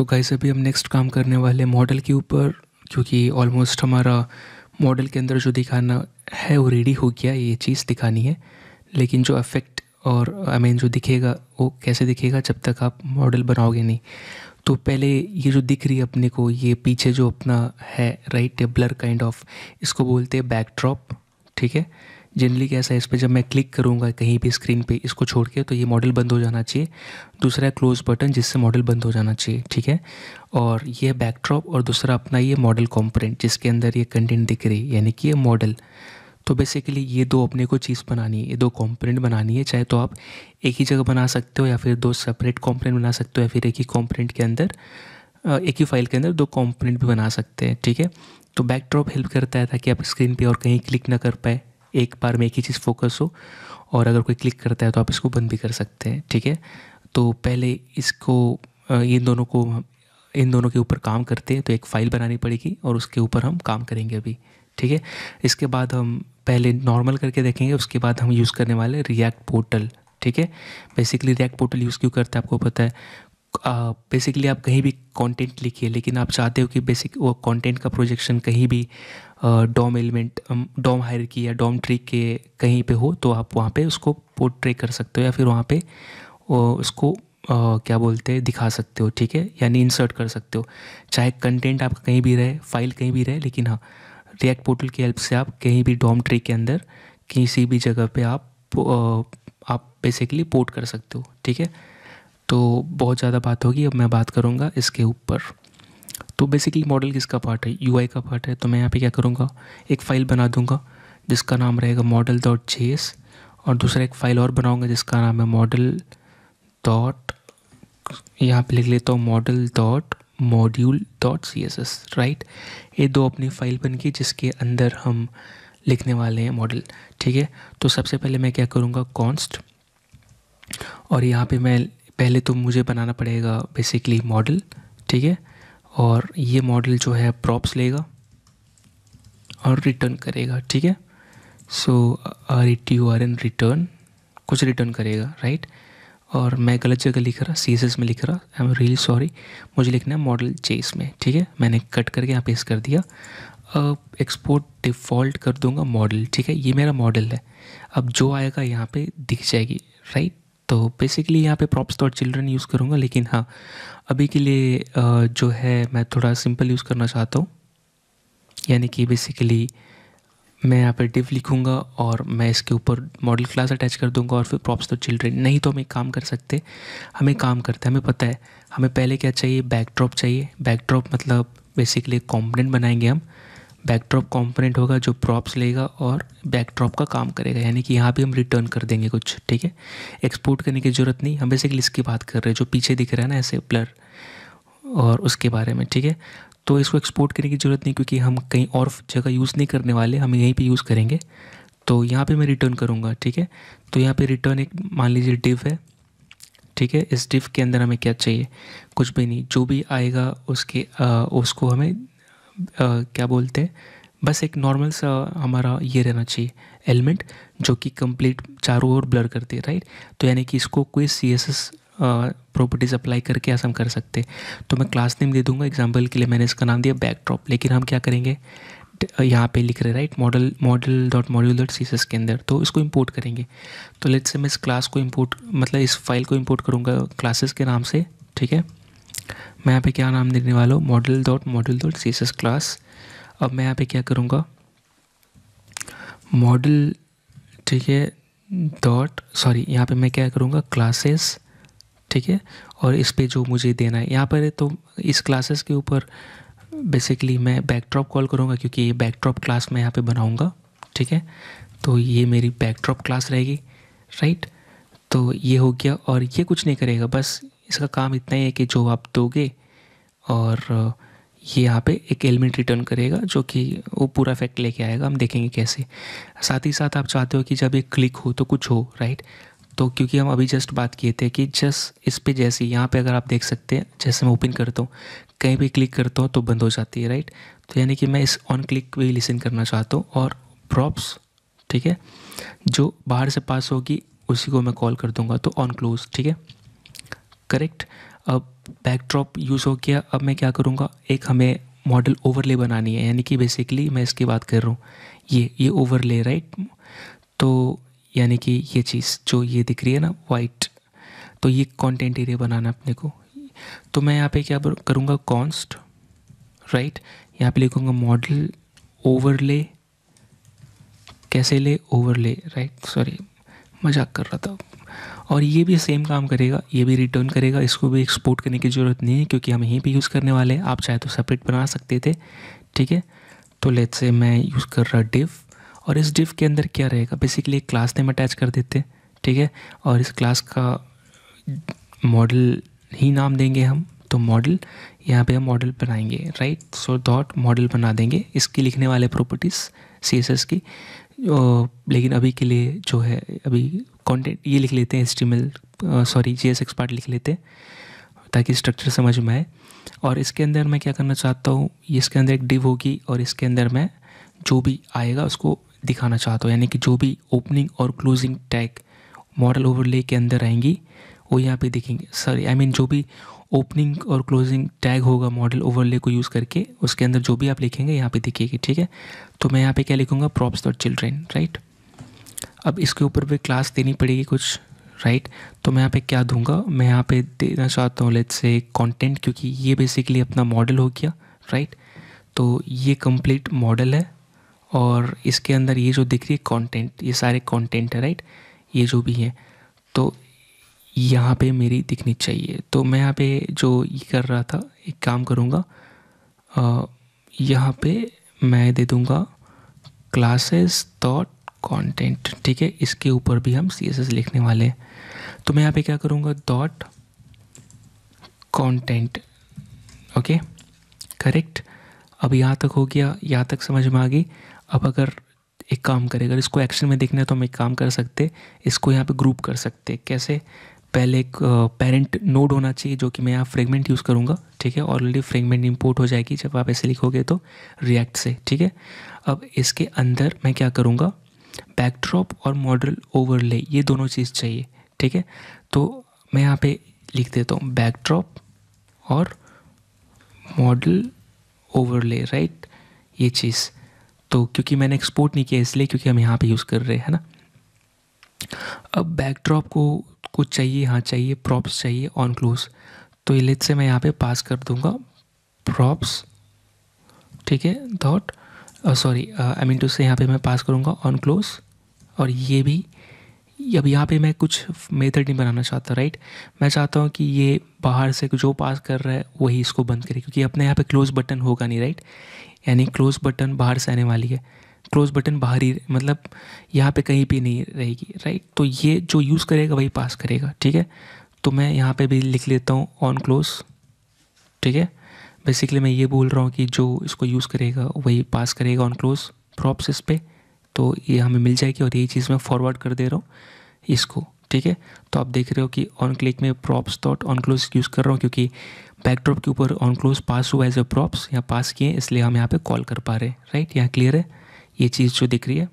So guys अभी हम next काम करने वाले मॉडल के ऊपर क्योंकि ऑलमोस्ट हमारा मॉडल के अंदर जो दिखाना है वो रेडी हो गया ये चीज़ दिखानी है लेकिन जो अफेक्ट और आई I मीन mean, जो दिखेगा वो कैसे दिखेगा जब तक आप मॉडल बनाओगे नहीं तो पहले ये जो दिख रही है अपने को ये पीछे जो अपना है राइट ब्लर काइंड ऑफ इसको बोलते हैं बैकड्रॉप ठीक है जनरली कैसा है इस पर जब मैं क्लिक करूँगा कहीं भी स्क्रीन पे इसको छोड़ के तो ये मॉडल बंद हो जाना चाहिए दूसरा है क्लोज बटन जिससे मॉडल बंद हो जाना चाहिए ठीक है और ये बैकड्रॉप और दूसरा अपना ये मॉडल कॉम्प्रेंट जिसके अंदर ये कंटेंट दिख रही है यानी कि ये मॉडल तो बेसिकली ये दो अपने को चीज़ बनानी है ये दो कॉम्पोनेंट बनानी है चाहे तो आप एक ही जगह बना सकते हो या फिर दो सेपरेट कॉम्प्रेंट बना सकते हो या फिर एक ही कॉम्प्रेंट के अंदर एक ही फाइल के अंदर दो कॉम्पोनेंट भी बना सकते हैं ठीक है तो बैकड्रॉप हेल्प करता है ताकि आप स्क्रीन पे और कहीं क्लिक ना कर पाए एक बार में एक ही चीज़ फोकस हो और अगर कोई क्लिक करता है तो आप इसको बंद भी कर सकते हैं ठीक है तो पहले इसको इन दोनों को इन दोनों के ऊपर काम करते हैं तो एक फ़ाइल बनानी पड़ेगी और उसके ऊपर हम काम करेंगे अभी ठीक है इसके बाद हम पहले नॉर्मल करके देखेंगे उसके बाद हम यूज़ करने वाले रिएक्ट पोर्टल ठीक है बेसिकली रिएक्ट पोर्टल यूज़ क्यों करते हैं आपको पता है बेसिकली आप कहीं भी कंटेंट लिखिए लेकिन आप चाहते हो कि बेसिक वो कंटेंट का प्रोजेक्शन कहीं भी डॉम एलिमेंट डॉम की या डॉम ट्री के कहीं पे हो तो आप वहाँ पे उसको पोर्ट्रे कर सकते हो या फिर वहाँ पे उसको आ, क्या बोलते हैं दिखा सकते हो ठीक है यानी इंसर्ट कर सकते हो चाहे कंटेंट आपका कहीं भी रहे फाइल कहीं भी रहे लेकिन हाँ रिएक्ट पोर्टल की हेल्प से आप कहीं भी डॉम ट्री के अंदर किसी भी जगह पर आप आप बेसिकली पोर्ट कर सकते हो ठीक है तो बहुत ज़्यादा बात होगी अब मैं बात करूँगा इसके ऊपर तो बेसिकली मॉडल किसका पार्ट है यू का पार्ट है तो मैं यहाँ पे क्या करूँगा एक फ़ाइल बना दूँगा जिसका नाम रहेगा मॉडल डॉट जे और दूसरा एक फ़ाइल और बनाऊँगा जिसका नाम है मॉडल डॉट यहाँ पे लिख लेता हूँ modal dot module dot C S S right ये दो अपनी फ़ाइल बन गई जिसके अंदर हम लिखने वाले हैं मॉडल ठीक है तो सबसे पहले मैं क्या करूँगा कॉन्स्ट और यहाँ पे मैं पहले तो मुझे बनाना पड़ेगा बेसिकली मॉडल ठीक है और ये मॉडल जो है प्रॉप्स लेगा और रिटर्न करेगा ठीक है so R E T R N return कुछ रिटर्न करेगा राइट और मैं गलत जगह लिख रहा सी में लिख रहा आई एम रियली सॉरी मुझे लिखना है मॉडल चेस में ठीक है मैंने कट करके यहाँ पेस्ट कर दिया अब एक्सपोर्ट डिफ़ॉल्ट कर दूंगा मॉडल ठीक है ये मेरा मॉडल है अब जो आएगा यहाँ पे दिख जाएगी राइट तो बेसिकली यहाँ पे प्रॉप्स और चिल्ड्रन यूज़ करूँगा लेकिन हाँ अभी के लिए जो है मैं थोड़ा सिंपल यूज़ करना चाहता हूँ यानी कि बेसिकली मैं यहाँ पर डिव लिखूँगा और मैं इसके ऊपर मॉडल क्लास अटैच कर दूँगा और फिर प्रॉप्स तो चिल्ड्रेन नहीं तो हम एक काम कर सकते हमें काम करते हैं हमें पता है हमें पहले क्या चाहिए बैकड्रॉप चाहिए बैकड्रॉप मतलब बेसिकली कॉम्पोनेंट बनाएंगे हम बैकड्रॉप कंपोनेंट होगा जो प्रॉप्स लेगा और बैकड्रॉप का काम करेगा यानी कि यहाँ भी हम रिटर्न कर देंगे कुछ ठीक है एक्सपोर्ट करने की ज़रूरत नहीं हम बेसिकली इसकी बात कर रहे हैं जो पीछे दिख रहा है ना ऐसे ब्लर और उसके बारे में ठीक है तो इसको एक्सपोर्ट करने की ज़रूरत नहीं क्योंकि हम कहीं और जगह यूज़ नहीं करने वाले हम यहीं पर यूज़ करेंगे तो यहाँ पर मैं रिटर्न करूँगा ठीक है तो यहाँ पर रिटर्न एक मान लीजिए डिव है ठीक है इस डिव के अंदर हमें क्या चाहिए कुछ भी नहीं जो भी आएगा उसके आ, उसको हमें क्या बोलते हैं बस एक नॉर्मल सा हमारा ये रहना चाहिए एलिमेंट जो कि कंप्लीट चारों ओर ब्लर करते हैं राइट तो यानी कि इसको कोई C S S properties apply करके ऐसा हम कर सकते हैं तो मैं क्लास नेम दे दूंगा एग्जाम्पल के लिए मैंने इसका नाम दिया बैकड्रॉप लेकिन हम क्या करेंगे यहाँ पे लिख रहे right modal modal dot module dot C के अंदर तो इसको इंपोर्ट करेंगे तो लेट से मैं इस क्लास को इंपोर्ट मतलब इस फाइल को इंपोर्ट करूँगा क्लासेस के नाम से ठीक है मैं यहाँ पे क्या नाम देने वाला हूँ modal dot modal dot C class अब मैं यहाँ पे क्या करूँगा मॉडल ठीक है डॉट सॉरी यहाँ पे मैं क्या करूँगा क्लासेस ठीक है और इस पर जो मुझे देना है यहाँ पर तो इस क्लासेस के ऊपर बेसिकली मैं बैकड्रॉप कॉल करूँगा क्योंकि ये बैकड्रॉप क्लास मैं यहाँ पे बनाऊँगा ठीक है तो ये मेरी बैकड्रॉप क्लास रहेगी राइट तो ये हो गया और ये कुछ नहीं करेगा बस इसका काम इतना ही है कि जो आप दोगे और ये यहाँ पे एक एलिमेंट रिटर्न करेगा जो कि वो पूरा इफेक्ट लेके आएगा हम देखेंगे कैसे साथ ही साथ आप चाहते हो कि जब ये क्लिक हो तो कुछ हो राइट तो क्योंकि हम अभी जस्ट बात किए थे कि जस्ट इस पे जैसे यहाँ पे अगर आप देख सकते हैं जैसे मैं ओपन करता हूँ कहीं भी क्लिक करता हूँ तो बंद हो जाती है राइट तो यानी कि मैं इस ऑन क्लिक पर ही लिसन करना चाहता हूँ और प्रॉप्स ठीक है जो बाहर से पास होगी उसी को मैं कॉल कर दूंगा तो ऑन क्लोज ठीक है करेक्ट अब बैकड्रॉप यूज़ हो गया अब मैं क्या करूँगा एक हमें मॉडल ओवरले बनानी है यानी कि बेसिकली मैं इसकी बात कर रहा हूँ ये ये ओवरले राइट तो यानी कि ये चीज़ जो ये दिख रही है ना वाइट तो ये कंटेंट एरिया बनाना अपने को तो मैं यहाँ पे क्या करूँगा कॉन्स्ट राइट यहाँ पे लिखूँगा मॉडल ओवरले कैसे ले ओवरले राइट सॉरी मजाक कर रहा था और ये भी सेम काम करेगा ये भी रिटर्न करेगा इसको भी एक्सपोर्ट करने की ज़रूरत नहीं है क्योंकि हम यहीं पे यूज़ करने वाले हैं आप चाहे तो सेपरेट बना सकते थे ठीक है तो लेट से मैं यूज़ कर रहा डिफ़ और इस डिफ़ के अंदर क्या रहेगा बेसिकली एक क्लास नेम अटैच कर देते ठीक है और इस क्लास का मॉडल ही नाम देंगे हम तो मॉडल यहाँ पे हम मॉडल बनाएंगे राइट सो डॉट मॉडल बना देंगे इसकी लिखने वाले प्रॉपर्टीज़ सी की लेकिन अभी के लिए जो है अभी कॉन्टेंट ये लिख लेते हैं एस्टिमल सॉरी जी एस एक्सपार्ट लिख लेते हैं ताकि स्ट्रक्चर समझ में आए और इसके अंदर मैं क्या करना चाहता हूँ इसके अंदर एक डिव होगी और इसके अंदर मैं जो भी आएगा उसको दिखाना चाहता हूँ यानी कि जो भी ओपनिंग और क्लोजिंग टैग मॉडल ओवरले के अंदर आएंगी वो यहाँ पे दिखेंगे सॉरी आई मीन जो भी ओपनिंग और क्लोजिंग टैग होगा मॉडल ओवरले को यूज़ करके उसके अंदर जो भी आप लिखेंगे यहाँ पे दिखेगी ठीक है तो मैं यहाँ पे क्या लिखूँगा प्रॉप्स डॉट चिल्ड्रेन राइट अब इसके ऊपर भी क्लास देनी पड़ेगी कुछ राइट तो मैं यहाँ पे क्या दूंगा मैं यहाँ पे देना चाहता हूँ लेट से कंटेंट क्योंकि ये बेसिकली अपना मॉडल हो गया राइट तो ये कंप्लीट मॉडल है और इसके अंदर ये जो दिख रही है कंटेंट ये सारे कंटेंट है राइट ये जो भी है तो यहाँ पे मेरी दिखनी चाहिए तो मैं यहाँ पे जो ये कर रहा था एक काम करूँगा यहाँ पर मैं दे दूँगा क्लासेस डॉट कंटेंट ठीक है इसके ऊपर भी हम सी लिखने वाले हैं तो मैं यहाँ पे क्या करूँगा डॉट कंटेंट ओके करेक्ट अब यहाँ तक हो गया यहाँ तक समझ में आ गई अब अगर एक काम करें अगर इसको एक्शन में देखना है तो हम एक काम कर सकते इसको यहाँ पे ग्रुप कर सकते कैसे पहले एक पेरेंट नोड होना चाहिए जो कि मैं यहाँ फ्रेगमेंट यूज़ करूँगा ठीक है ऑलरेडी फ्रेगमेंट इंपोर्ट हो जाएगी जब आप ऐसे लिखोगे तो रिएक्ट से ठीक है अब इसके अंदर मैं क्या करूँगा बैकड्रॉप और मॉडल ओवरले ये दोनों चीज़ चाहिए ठीक है तो मैं यहाँ पे लिख देता हूँ बैकड्रॉप और मॉडल ओवरले राइट ये चीज़ तो क्योंकि मैंने एक्सपोर्ट नहीं किया इसलिए क्योंकि हम यहाँ पे यूज़ कर रहे हैं ना अब बैकड्रॉप को कुछ चाहिए हाँ चाहिए प्रॉप्स चाहिए ऑन क्लोज तो इलेट से मैं यहाँ पे पास कर दूँगा प्रॉप्स ठीक है dot sorry I mean to से यहाँ पे मैं पास करूँगा ऑन क्लोज और ये भी अब यहाँ पे मैं कुछ मेथड नहीं बनाना चाहता राइट मैं चाहता हूँ कि ये बाहर से जो पास कर रहा है वही इसको बंद करे क्योंकि अपने यहाँ पे क्लोज बटन होगा नहीं राइट यानी क्लोज बटन बाहर से आने वाली है क्लोज बटन बाहर ही मतलब यहाँ पे कहीं भी नहीं रहेगी राइट तो ये जो यूज़ करेगा वही पास करेगा ठीक है तो मैं यहाँ पे भी लिख लेता हूँ ऑन क्लोज ठीक है बेसिकली मैं ये बोल रहा हूँ कि जो इसको यूज़ करेगा वही पास करेगा ऑन क्लोज प्रॉप्स इस पर तो ये हमें मिल जाएगी और यही चीज़ मैं फॉरवर्ड कर दे रहा हूँ इसको ठीक है तो आप देख रहे हो कि ऑन क्लिक में props dot on close use कर रहा हूँ क्योंकि बैकड्रॉप के ऊपर ऑन क्लोज पास हुआ एज अ प्रॉप्स यहाँ पास किए हैं इसलिए हम यहाँ पे कॉल कर पा रहे हैं राइट यहाँ क्लियर है ये चीज़ जो दिख रही है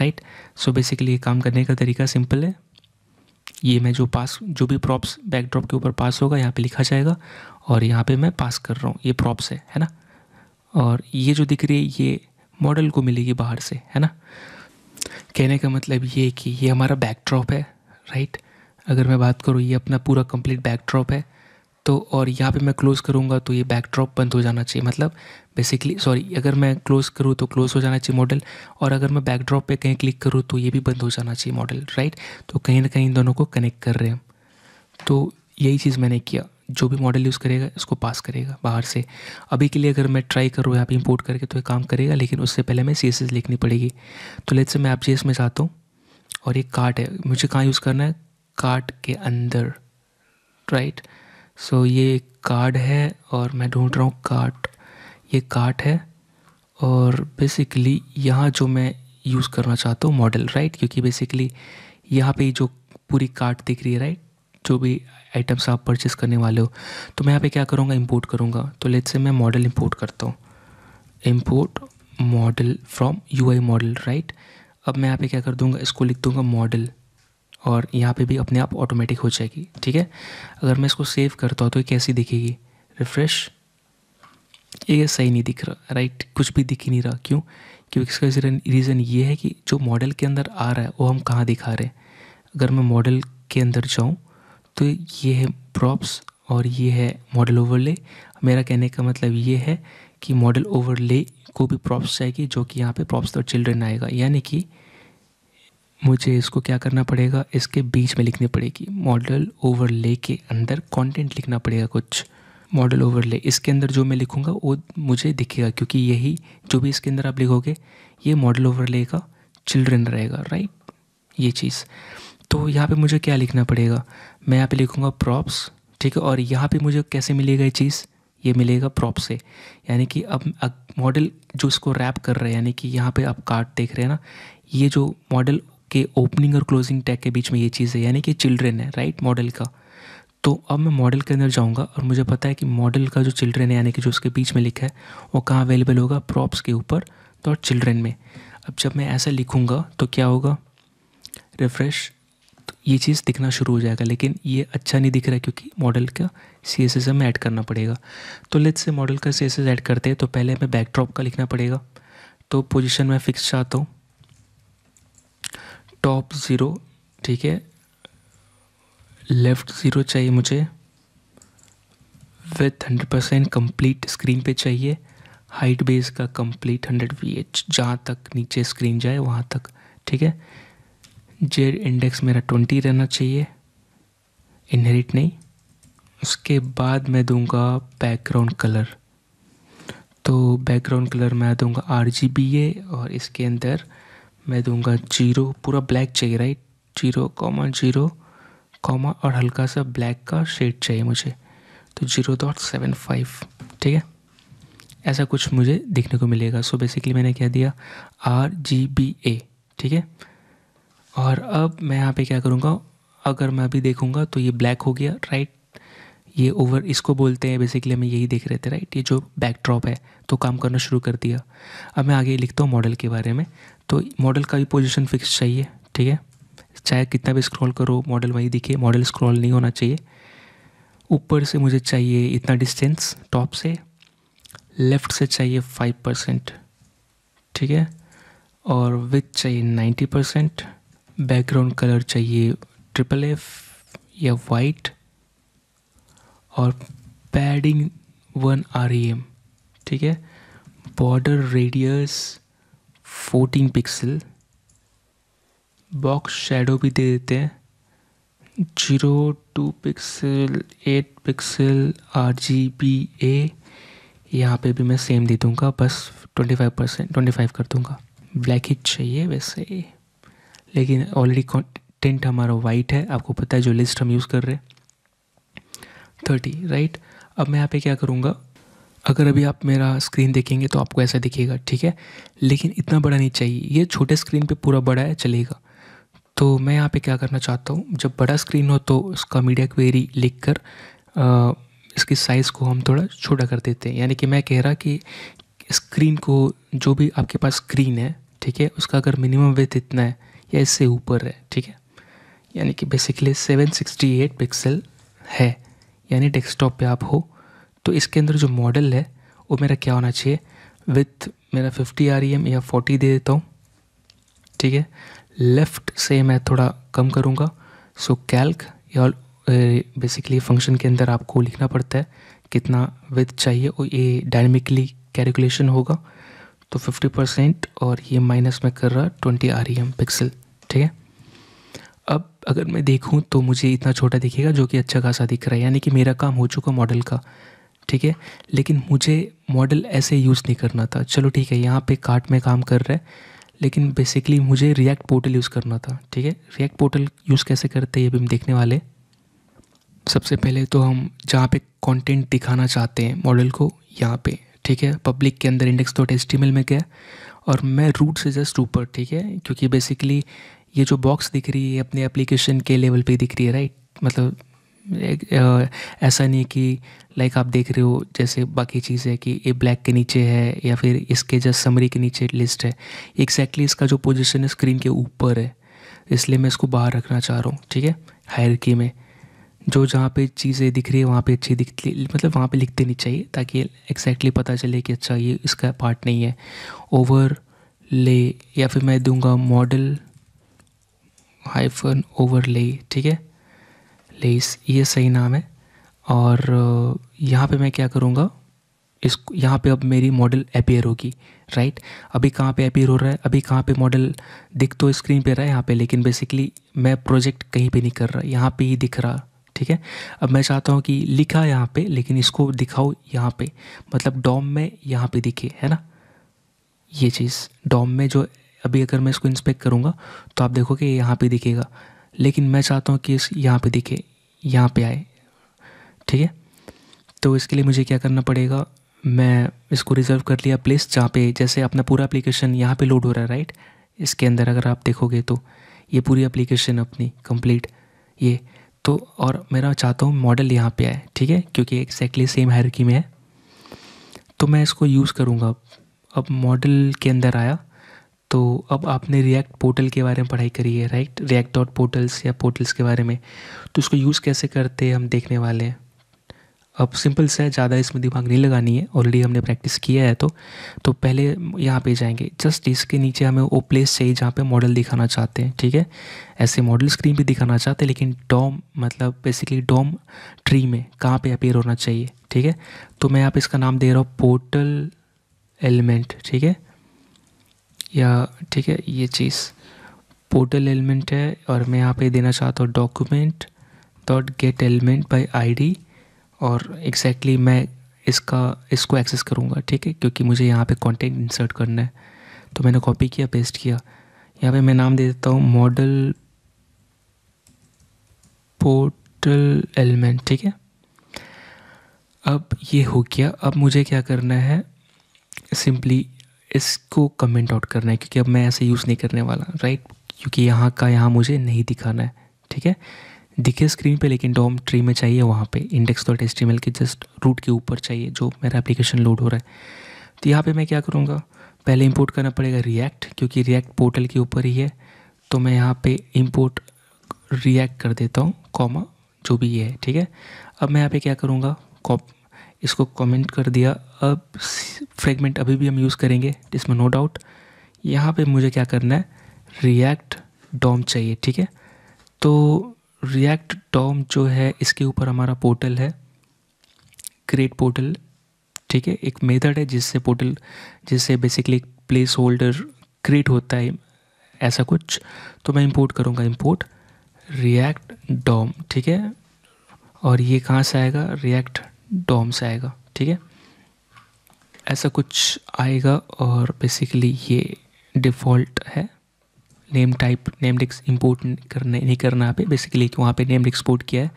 राइट सो बेसिकली ये काम करने का तरीका सिंपल है ये मैं जो पास जो भी प्रॉप्स बैकड्रॉप के ऊपर पास होगा यहाँ पे लिखा जाएगा और यहाँ पे मैं पास कर रहा हूँ ये प्रॉप्स है है ना और ये जो दिख रही है ये मॉडल को मिलेगी बाहर से है ना कहने का मतलब ये कि ये हमारा बैकड्रॉप है राइट अगर मैं बात करूँ ये अपना पूरा कंप्लीट बैकड्रॉप है तो और यहाँ पे मैं क्लोज़ करूँगा तो ये बैकड्रॉप बंद हो जाना चाहिए मतलब बेसिकली सॉरी अगर मैं क्लोज़ करूँ तो क्लोज़ हो जाना चाहिए मॉडल और अगर मैं बैकड्रॉप पे कहीं क्लिक करूँ तो ये भी बंद हो जाना चाहिए मॉडल राइट तो कहीं ना कहीं दोनों को कनेक्ट कर रहे हैं तो यही चीज़ मैंने किया जो भी मॉडल यूज़ करेगा इसको पास करेगा बाहर से अभी के लिए अगर मैं ट्राई करूँ यहाँ पे इम्पोर्ट करके तो ये काम करेगा लेकिन उससे पहले मैं सी लिखनी पड़ेगी तो लेट से मैं आप जी में जाता हूँ और ये कार्ट है मुझे कहाँ यूज़ करना है कार्ट के अंदर राइट right? सो so, ये कार्ड है और मैं ढूंढ रहा हूँ कार्ट ये कार्ट है और बेसिकली यहाँ जो मैं यूज़ करना चाहता हूँ मॉडल राइट क्योंकि बेसिकली यहाँ पे जो पूरी कार्ट दिख रही है राइट जो भी आइटम्स आप परचेस करने वाले हो तो मैं यहाँ पे क्या करूँगा इंपोर्ट करूँगा तो लेट से मैं मॉडल इंपोर्ट करता हूँ import modal from UI modal right अब मैं यहाँ पे क्या कर दूँगा इसको लिख दूँगा मॉडल और यहाँ पे भी अपने आप ऑटोमेटिक हो जाएगी ठीक है अगर मैं इसको सेव करता हूँ तो ये कैसी दिखेगी रिफ़्रेश ये सही नहीं दिख रहा राइट कुछ भी दिख ही नहीं रहा क्यों क्योंकि इसका रीज़न ये है कि जो मॉडल के अंदर आ रहा है वो हम कहाँ दिखा रहे हैं अगर मैं मॉडल के अंदर जाऊँ तो ये है प्रॉप्स और ये है मॉडल ओवरले मेरा कहने का मतलब ये है कि मॉडल ओवरले को भी प्रॉप्स चाहिए जो कि यहाँ पे प्रॉप्स और चिल्ड्रेन आएगा यानी कि मुझे इसको क्या करना पड़ेगा इसके बीच में लिखनी पड़ेगी मॉडल ओवरले के अंदर कंटेंट लिखना पड़ेगा कुछ मॉडल ओवरले इसके अंदर जो मैं लिखूँगा वो मुझे दिखेगा क्योंकि यही जो भी इसके अंदर आप लिखोगे ये मॉडल ओवरले का चिल्ड्रन रहेगा राइट ये चीज़ तो यहाँ पे मुझे क्या लिखना पड़ेगा मैं यहाँ पे लिखूँगा प्रॉप्स ठीक है और यहाँ पे मुझे कैसे मिलेगा ये चीज़ ये मिलेगा प्रॉप से यानी कि अब मॉडल जो इसको रैप कर रहे हैं यानी कि यहाँ पे आप कार्ड देख रहे हैं ना ये जो मॉडल के ओपनिंग और क्लोजिंग टैग के बीच में ये चीज़ है यानी कि चिल्ड्रेन है राइट मॉडल का तो अब मैं मॉडल के अंदर जाऊंगा और मुझे पता है कि मॉडल का जो चिल्ड्रेन है यानी कि जो उसके बीच में लिखा है वो कहाँ अवेलेबल होगा प्रॉप्स के ऊपर और चिल्ड्रेन में अब जब मैं ऐसा लिखूँगा तो क्या होगा रिफ्रेश तो ये चीज़ दिखना शुरू हो जाएगा लेकिन ये अच्छा नहीं दिख रहा है क्योंकि मॉडल का सी एस एस हमें ऐड करना पड़ेगा तो लेट से मॉडल का सी एस एस ऐड करते हैं तो पहले हमें बैकड्रॉप का लिखना पड़ेगा तो पोजिशन मैं फिक्स चाहता हूँ टॉप ज़ीरो ठीक है लेफ़्ट ज़ीरो चाहिए मुझे width hundred percent complete screen पे चाहिए हाइट बेस का कम्प्लीट हंड्रेड वी एच जहाँ तक नीचे स्क्रीन जाए वहाँ तक ठीक है जेड इंडेक्स मेरा ट्वेंटी रहना चाहिए इनहेरिट नहीं उसके बाद मैं दूंगा बैकग्राउंड कलर तो बैकग्राउंड कलर मैं दूंगा आर जी बी ए और इसके अंदर मैं दूंगा जीरो पूरा ब्लैक चाहिए right zero comma zero comma और हल्का सा ब्लैक का शेड चाहिए मुझे तो जीरो डॉट सेवन फाइव ठीक है ऐसा कुछ मुझे देखने को मिलेगा सो so बेसिकली मैंने क्या दिया आर जी बी ए ठीक है और अब मैं यहाँ पे क्या करूँगा अगर मैं अभी देखूँगा तो ये ब्लैक हो गया राइट ये ओवर इसको बोलते हैं बेसिकली हमें यही देख रहे थे राइट ये जो बैकड्रॉप है तो काम करना शुरू कर दिया अब मैं आगे लिखता हूँ मॉडल के बारे में तो मॉडल का भी पोजीशन फिक्स चाहिए ठीक है चाहे कितना भी स्क्रॉल करो मॉडल वहीं दिखे मॉडल स्क्रॉल नहीं होना चाहिए ऊपर से मुझे चाहिए इतना डिस्टेंस टॉप से लेफ़्ट से चाहिए फाइव परसेंट ठीक है और विथ चाहिए नाइन्टी परसेंट बैकग्राउंड कलर चाहिए ट्रिपल एफ या वाइट और padding one R E M ठीक है border radius fourteen pixel box shadow भी दे देते हैं zero two pixel eight pixel R G B A यहाँ पर भी मैं सेम दे दूँगा बस twenty five percent twenty five कर दूँगा ब्लैक ही चाहिए वैसे ही लेकिन ऑलरेडी कॉन्टेंट हमारा वाइट है आपको पता है जो लिस्ट हम यूज़ कर रहे हैं थर्टी राइट अब मैं यहाँ पे क्या करूँगा अगर अभी आप मेरा स्क्रीन देखेंगे तो आपको ऐसा दिखेगा ठीक है लेकिन इतना बड़ा नहीं चाहिए ये छोटे स्क्रीन पे पूरा बड़ा है चलेगा तो मैं यहाँ पे क्या करना चाहता हूँ जब बड़ा स्क्रीन हो तो उसका मीडिया क्वेरी लिख कर आ, इसकी साइज़ को हम थोड़ा छोटा कर देते हैं यानी कि मैं कह रहा कि स्क्रीन को जो भी आपके पास स्क्रीन है ठीक है उसका अगर मिनिमम वेथ इतना है या इससे ऊपर है ठीक है यानी कि बेसिकली एट पिक्सल है यानी डेस्कटॉप पे आप हो तो इसके अंदर जो मॉडल है वो मेरा क्या होना चाहिए विथ मेरा फिफ्टी आर e या फोर्टी दे देता हूँ ठीक है लेफ़्ट से मैं थोड़ा कम करूँगा सो कैल्क या बेसिकली फंक्शन के अंदर आपको लिखना पड़ता है कितना विथ चाहिए और ये डायनेमिकली कैलकुलेशन होगा तो 50 परसेंट और ये माइनस में कर रहा twenty R E M pixel ठीक है अब अगर मैं देखूँ तो मुझे इतना छोटा दिखेगा जो कि अच्छा खासा दिख रहा है यानी कि मेरा काम हो चुका मॉडल का ठीक है लेकिन मुझे मॉडल ऐसे यूज़ नहीं करना था चलो ठीक है यहाँ पे कार्ट में काम कर रहा है लेकिन बेसिकली मुझे रिएक्ट पोर्टल यूज़ करना था ठीक है रिएक्ट पोर्टल यूज़ कैसे करते हैं ये भी हम देखने वाले सबसे पहले तो हम जहाँ पे कंटेंट दिखाना चाहते हैं मॉडल को यहाँ पे ठीक है पब्लिक के अंदर इंडेक्स डॉट एस में गया और मैं रूट से जस्ट ऊपर ठीक है क्योंकि बेसिकली ये जो बॉक्स दिख रही है अपने एप्लीकेशन के लेवल पर दिख रही है राइट मतलब ऐसा नहीं कि लाइक आप देख रहे हो जैसे बाकी चीज़ है कि ये ब्लैक के नीचे है या फिर इसके जस्ट समरी के नीचे लिस्ट है एक्जैक्टली exactly इसका जो पोजिशन है स्क्रीन के ऊपर है इसलिए मैं इसको बाहर रखना चाह रहा हूँ ठीक है हायर में जो जहाँ पे चीज़ें दिख रही है वहाँ पे अच्छी दिखती मतलब वहाँ पे लिख देनी चाहिए ताकि एक्जैक्टली पता चले कि अच्छा ये इसका पार्ट नहीं है ओवर ले या फिर मैं दूंगा मॉडल हाइफन ले ठीक है लेस ये सही नाम है और यहाँ पे मैं क्या करूँगा इस यहाँ पे अब मेरी मॉडल अपेयर होगी राइट अभी कहाँ पे अपेयर हो रहा है अभी कहाँ पे मॉडल दिख तो स्क्रीन पे रहा है यहाँ पे लेकिन बेसिकली मैं प्रोजेक्ट कहीं पे नहीं कर रहा यहाँ पे ही दिख रहा ठीक है अब मैं चाहता हूँ कि लिखा यहाँ पे लेकिन इसको दिखाओ यहाँ पे मतलब डॉम में यहाँ पे दिखे है ना ये चीज़ डॉम में जो अभी अगर मैं इसको इंस्पेक्ट करूँगा तो आप देखोगे यहाँ पर दिखेगा लेकिन मैं चाहता हूँ कि इस यहाँ पे दिखे यहाँ पे आए ठीक है तो इसके लिए मुझे क्या करना पड़ेगा मैं इसको रिज़र्व कर लिया प्लेस जहाँ पे जैसे अपना पूरा एप्लीकेशन यहाँ पे लोड हो रहा है राइट इसके अंदर अगर आप देखोगे तो ये पूरी एप्लीकेशन अपनी कंप्लीट ये तो और मेरा चाहता हूँ मॉडल यहाँ पे आए ठीक है क्योंकि एक्जैक्टली सेम हैरकी में है तो मैं इसको यूज़ करूँगा अब मॉडल के अंदर आया तो अब आपने रिएक्ट पोर्टल के बारे में पढ़ाई करी है राइट रिएक्ट डॉट पोर्टल्स या पोर्टल्स के बारे में तो उसको यूज़ कैसे करते हैं हम देखने वाले हैं अब सिंपल सा है ज़्यादा इसमें दिमाग नहीं लगानी है ऑलरेडी हमने प्रैक्टिस किया है तो तो पहले यहाँ पे जाएंगे जस्ट इसके नीचे हमें वो प्लेस चाहिए जहाँ पे मॉडल दिखाना चाहते हैं ठीक है ऐसे मॉडल स्क्रीन भी दिखाना चाहते हैं लेकिन डॉम मतलब बेसिकली डॉम ट्री में कहाँ पे अपेयर होना चाहिए ठीक है तो मैं यहाँ इसका नाम दे रहा हूँ पोर्टल एलिमेंट ठीक है या ठीक है ये चीज़ पोर्टल एलिमेंट है और मैं यहाँ पे देना चाहता हूँ document dot get element by I और एग्जैक्टली exactly मैं इसका इसको एक्सेस करूँगा ठीक है क्योंकि मुझे यहाँ पे कंटेंट इंसर्ट करना है तो मैंने कॉपी किया पेस्ट किया यहाँ पे मैं नाम दे देता हूँ मॉडल पोर्टल एलिमेंट ठीक है अब ये हो गया अब मुझे क्या करना है सिंपली इसको कमेंट आउट करना है क्योंकि अब मैं ऐसे यूज़ नहीं करने वाला राइट क्योंकि यहाँ का यहाँ मुझे नहीं दिखाना है ठीक है दिखे स्क्रीन पे लेकिन डॉम ट्री में चाहिए वहाँ पे इंडेक्स डॉट एल के जस्ट रूट के ऊपर चाहिए जो मेरा एप्लीकेशन लोड हो रहा है तो यहाँ पे मैं क्या करूँगा पहले इंपोर्ट करना पड़ेगा रिएक्ट क्योंकि रिएक्ट पोर्टल के ऊपर ही है तो मैं यहाँ पे इंपोर्ट रिएक्ट कर देता हूँ कॉमा जो भी ये है ठीक है अब मैं यहाँ पे क्या करूँगा कॉप इसको कमेंट कर दिया अब फ्रेगमेंट अभी भी हम यूज़ करेंगे इसमें नो डाउट यहाँ पे मुझे क्या करना है रिएक्ट डॉम चाहिए ठीक है तो रिएक्ट डॉम जो है इसके ऊपर हमारा पोर्टल है क्रिएट पोर्टल ठीक है एक मेथड है जिससे पोर्टल जिससे बेसिकली एक प्लेस होल्डर क्रिएट होता है ऐसा कुछ तो मैं इम्पोर्ट करूँगा इम्पोर्ट रिएक्ट डॉम ठीक है और ये कहाँ से आएगा रिएक्ट डॉम से आएगा ठीक है ऐसा कुछ आएगा और बेसिकली ये डिफ़ॉल्ट है नेम टाइप नेम डिक्स इम्पोर्ट करने नहीं करना यहाँ पे बेसिकली वहाँ पे नेम एक्सपोर्ट किया है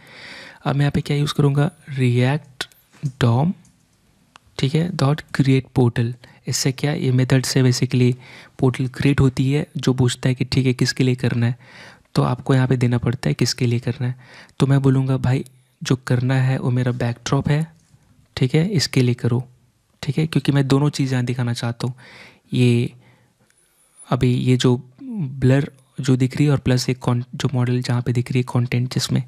अब मैं यहाँ पे क्या यूज़ करूँगा रिएक्ट डॉम ठीक है डॉट क्रिएट पोर्टल इससे क्या ये मेथड से बेसिकली पोर्टल क्रिएट होती है जो पूछता है कि ठीक है किसके लिए करना है तो आपको यहाँ पे देना पड़ता है किसके लिए करना है तो मैं बोलूँगा भाई जो करना है वो मेरा बैकड्रॉप है ठीक है इसके लिए करो ठीक है क्योंकि मैं दोनों चीज़ यहाँ दिखाना चाहता हूँ ये अभी ये जो ब्लर जो दिख रही है और प्लस एक कॉन् जो मॉडल जहाँ पे दिख रही है कंटेंट जिसमें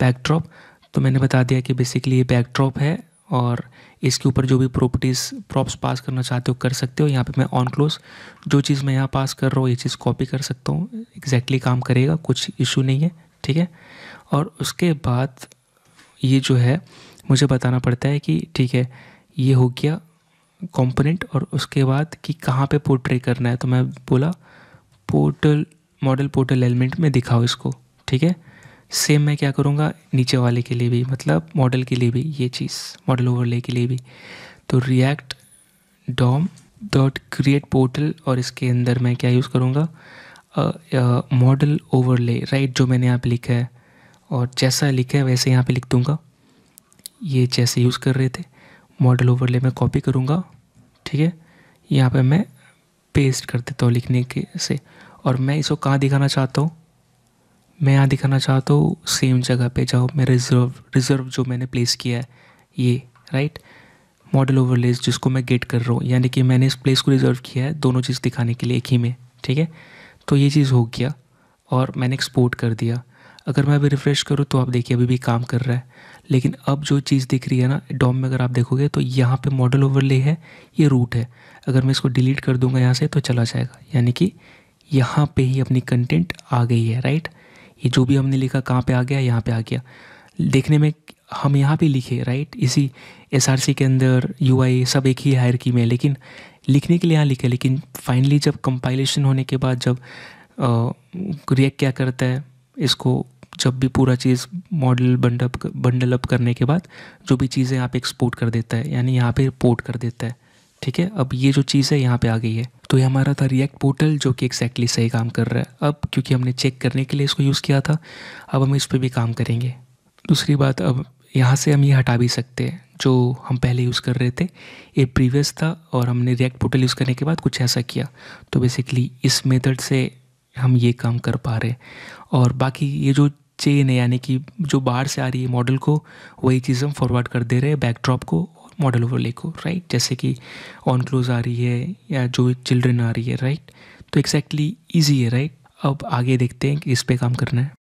बैकड्रॉप तो मैंने बता दिया कि बेसिकली ये बैकड्रॉप है और इसके ऊपर जो भी प्रॉपर्टीज़ प्रॉप्स पास करना चाहते हो कर सकते हो यहाँ पे मैं ऑन क्लोज जो चीज़ मैं यहाँ पास कर रहा हूँ ये चीज़ कॉपी कर सकता हूँ एग्जैक्टली exactly काम करेगा कुछ इशू नहीं है ठीक है और उसके बाद ये जो है मुझे बताना पड़ता है कि ठीक है ये हो गया कंपोनेंट और उसके बाद कि कहाँ पे पोर्ट्रे करना है तो मैं बोला पोर्टल मॉडल पोर्टल एलिमेंट में दिखाओ इसको ठीक है सेम मैं क्या करूँगा नीचे वाले के लिए भी मतलब मॉडल के लिए भी ये चीज़ मॉडल ओवरले के लिए भी तो React DOM dot create portal और इसके अंदर मैं क्या यूज़ करूँगा मॉडल ओवरले राइट जो मैंने यहाँ पे लिखा है और जैसा लिखा है वैसे यहाँ पे लिख दूँगा ये जैसे यूज़ कर रहे थे मॉडल ओवरले मैं कॉपी करूँगा ठीक है यहाँ पे मैं पेस्ट कर देता हूँ लिखने के से और मैं इसको कहाँ दिखाना चाहता हूँ मैं यहाँ दिखाना चाहता हूँ सेम जगह पे जाओ मैं रिज़र्व रिज़र्व जो मैंने प्लेस किया है ये राइट मॉडल ओवरलेस जिसको मैं गेट कर रहा हूँ यानी कि मैंने इस प्लेस को रिज़र्व किया है दोनों चीज़ दिखाने के लिए एक ही में ठीक है तो ये चीज़ हो गया और मैंने एक्सपोर्ट कर दिया अगर मैं अभी रिफ़्रेश करूँ तो आप देखिए अभी भी काम कर रहा है लेकिन अब जो चीज़ दिख रही है ना डॉम में अगर आप देखोगे तो यहाँ पे मॉडल ओवरले है ये रूट है अगर मैं इसको डिलीट कर दूंगा यहाँ से तो चला जाएगा यानी कि यहाँ पे ही अपनी कंटेंट आ गई है राइट ये जो भी हमने लिखा कहाँ पे आ गया यहाँ पे आ गया देखने में हम यहाँ पे लिखे राइट इसी एस के अंदर यू सब एक ही हायर की में लेकिन लिखने के लिए यहाँ लिखे लेकिन फाइनली जब कंपाइलेशन होने के बाद जब रिएक्ट क्या करता है इसको जब भी पूरा चीज़ मॉडल बंडअप बंडल अप करने के बाद जो भी चीज़ें यहाँ पे एक्सपोर्ट कर देता है यानी यहाँ पे पोर्ट कर देता है ठीक है अब ये जो चीज़ है यहाँ पे आ गई है तो ये हमारा था रिएक्ट पोर्टल जो कि एक्जैक्टली सही काम कर रहा है अब क्योंकि हमने चेक करने के लिए इसको यूज़ किया था अब हम इस पर भी काम करेंगे दूसरी बात अब यहाँ से हम ये हटा भी सकते हैं जो हम पहले यूज़ कर रहे थे ये प्रीवियस था और हमने रिएक्ट पोर्टल यूज़ करने के बाद कुछ ऐसा किया तो बेसिकली इस मेथड से हम ये काम कर पा रहे हैं और बाकी ये जो चेन है यानी कि जो बाहर से आ रही है मॉडल को वही चीज़ हम फॉरवर्ड कर दे रहे हैं बैकड्रॉप को मॉडल ओवरले को राइट जैसे कि ऑन क्लोज आ रही है या जो चिल्ड्रन आ रही है राइट तो एक्जैक्टली exactly ईजी है राइट अब आगे देखते हैं कि इस पर काम करना है